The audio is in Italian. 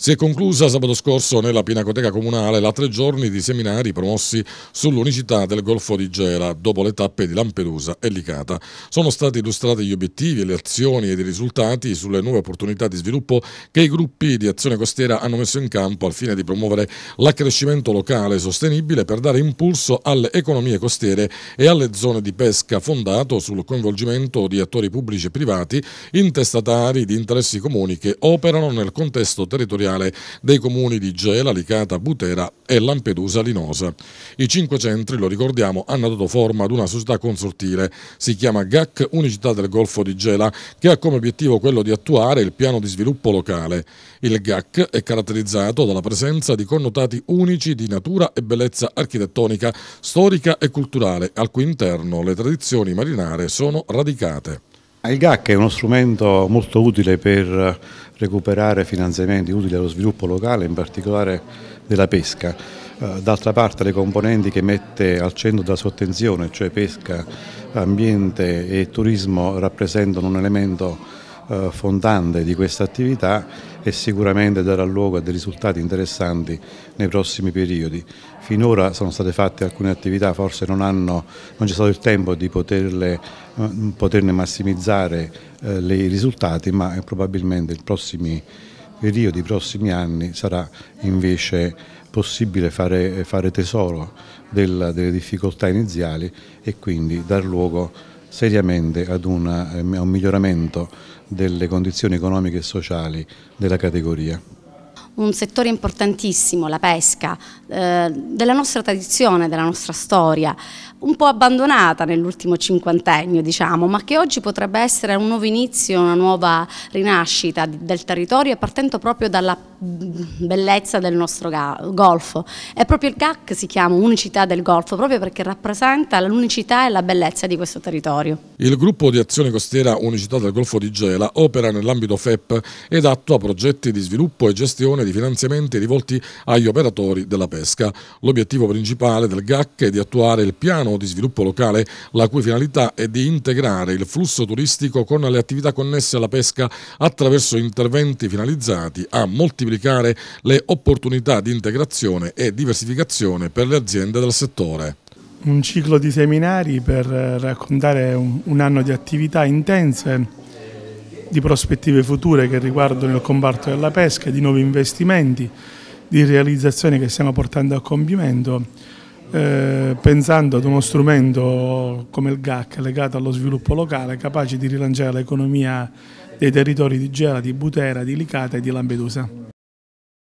Si è conclusa sabato scorso nella Pinacoteca Comunale la tre giorni di seminari promossi sull'unicità del Golfo di Gera dopo le tappe di Lampedusa e Licata. Sono stati illustrati gli obiettivi, le azioni ed i risultati sulle nuove opportunità di sviluppo che i gruppi di azione costiera hanno messo in campo al fine di promuovere l'accrescimento locale sostenibile per dare impulso alle economie costiere e alle zone di pesca fondato sul coinvolgimento di attori pubblici e privati, intestatari di interessi comuni che operano nel contesto territoriale territoriale dei comuni di Gela, Licata, Butera e Lampedusa Linosa. I cinque centri, lo ricordiamo, hanno dato forma ad una società consortile, si chiama GAC Unicità del Golfo di Gela, che ha come obiettivo quello di attuare il piano di sviluppo locale. Il GAC è caratterizzato dalla presenza di connotati unici di natura e bellezza architettonica, storica e culturale, al cui interno le tradizioni marinare sono radicate. Il GAC è uno strumento molto utile per recuperare finanziamenti utili allo sviluppo locale, in particolare della pesca. Eh, d'altra parte le componenti che mette al centro della sua attenzione, cioè pesca, ambiente e turismo, rappresentano un elemento eh, fondante di questa attività e sicuramente darà luogo a dei risultati interessanti nei prossimi periodi. Finora sono state fatte alcune attività, forse non, hanno, non c'è stato il tempo di poterle, eh, poterne massimizzare eh, i risultati, ma probabilmente nei prossimi periodi, nei prossimi anni sarà invece possibile fare, fare tesoro della, delle difficoltà iniziali e quindi dar luogo a seriamente ad, una, eh, a un miglioramento delle condizioni economiche e sociali della categoria un settore importantissimo, la pesca, eh, della nostra tradizione, della nostra storia, un po' abbandonata nell'ultimo cinquantennio, diciamo, ma che oggi potrebbe essere un nuovo inizio, una nuova rinascita del territorio, partendo proprio dalla bellezza del nostro golfo. È proprio il GAC si chiama Unicità del Golfo, proprio perché rappresenta l'unicità e la bellezza di questo territorio. Il gruppo di azione costiera Unicità del Golfo di Gela opera nell'ambito FEP ed attua progetti di sviluppo e gestione di di finanziamenti rivolti agli operatori della pesca. L'obiettivo principale del GAC è di attuare il piano di sviluppo locale, la cui finalità è di integrare il flusso turistico con le attività connesse alla pesca attraverso interventi finalizzati a moltiplicare le opportunità di integrazione e diversificazione per le aziende del settore un ciclo di seminari per raccontare un, anno di attività intense di prospettive future che riguardano il comparto della pesca, di nuovi investimenti, di realizzazioni che stiamo portando a compimento, eh, pensando ad uno strumento come il GAC legato allo sviluppo locale capace di rilanciare l'economia dei territori di Gela, di Butera, di Licata e di Lampedusa.